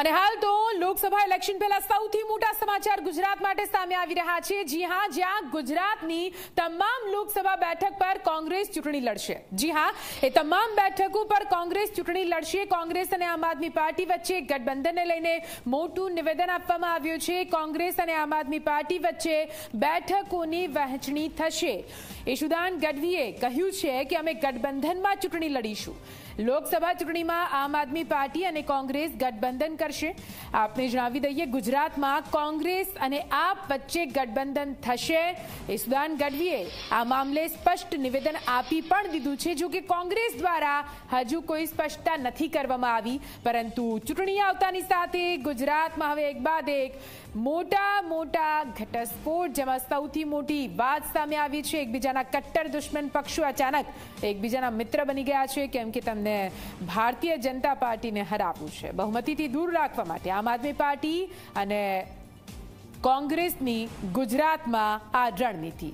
અને હાલ તો લોકસભા ઇલેક્શન પહેલા સૌથી મોટા સમાચાર ગુજરાત માટે સામે આવી રહ્યા છે જી હા જ્યાં ગુજરાતની તમામ લોકસભા બેઠક પર કોંગ્રેસ ચૂંટણી લડશે જી હા એ તમામ બેઠકો પર કોંગ્રેસ ચૂંટણી લડશે કોંગ્રેસ અને આમ આદમી પાર્ટી વચ્ચે ગઠબંધનને લઈને મોટું નિવેદન આપવામાં આવ્યું છે કોંગ્રેસ અને આમ આદમી પાર્ટી વચ્ચે બેઠકોની વહેંચણી થશે યશુદાન ગઢવીએ કહ્યું છે કે અમે ગઠબંધનમાં ચૂંટણી લડીશું લોકસભા ચૂંટણીમાં આમ આદમી પાર્ટી અને કોંગ્રેસ ગઠબંધન કરશે આપને જણાવી દઈએ ગુજરાતમાં કોંગ્રેસ અને આપ વચ્ચે ગઠબંધન થશે ઈસુદાન ગઢવીએ આ મામલે સ્પષ્ટ નિવેદન આપી પણ દીધું છે જો કે કોંગ્રેસ દ્વારા હજુ કોઈ સ્પષ્ટતા નથી કરવામાં આવી પરંતુ ચૂંટણી આવતાની સાથે ગુજરાતમાં હવે એક બાદ એક મોટા મોટા ઘટસ્ફોટ જેમાં સૌથી મોટી વાત સામે આવી છે એકબીજાના કટ્ટર દુશ્મન પક્ષો અચાનક એકબીજાના મિત્ર બની ગયા છે કેમ કે તમને ભારતીય જનતા પાર્ટીને હરાવવું છે બહુમતીથી દૂર રાખવા માટે આમ આદમી પાર્ટી અને કોંગ્રેસની ગુજરાતમાં આ રણનીતિ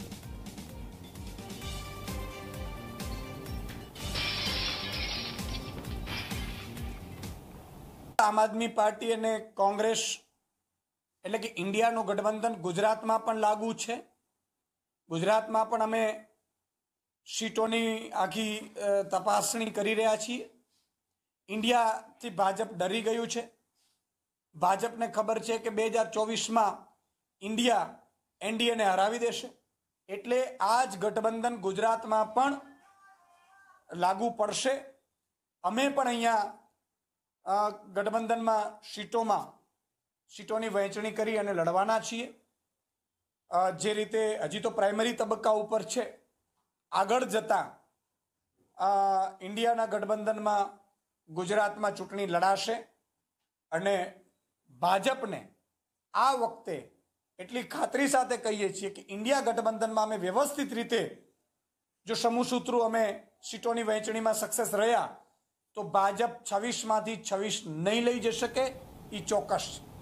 આમ આદમી પાર્ટી અને કોંગ્રેસ એટલે કે ઇન્ડિયાનું ગઠબંધન ગુજરાતમાં પણ લાગુ છે ગુજરાતમાં પણ અમે સીટોની આખી તપાસણી કરી રહ્યા છીએ ઇન્ડિયાથી ભાજપ ડરી ગયું છે ભાજપને ખબર છે કે બે હજાર ચોવીસમાં ઇન્ડિયા એનડીએને હરાવી દેશે એટલે આ જ ગઠબંધન ગુજરાતમાં પણ લાગુ પડશે અમે પણ અહીંયા ગઠબંધનમાં સીટોમાં સીટોની વહેંચણી કરી અને લડવાના છીએ જે રીતે હજી તો પ્રાઇમરી તબક્કા ઉપર છે આગળ જતાં ઇન્ડિયાના ગઠબંધનમાં ગુજરાતમાં ચૂંટણી લડાશે અને ભાજપને આ વખતે એટલી ખાતરી સાથે કહીએ છીએ કે ઇન્ડિયા ગઠબંધનમાં અમે વ્યવસ્થિત રીતે જો સમૂહસૂત્રો અમે સીટોની વહેંચણીમાં સક્સેસ રહ્યા તો ભાજપ છવ્વીસમાંથી છવ્વીસ નહીં લઈ જઈ શકે એ ચોક્કસ છે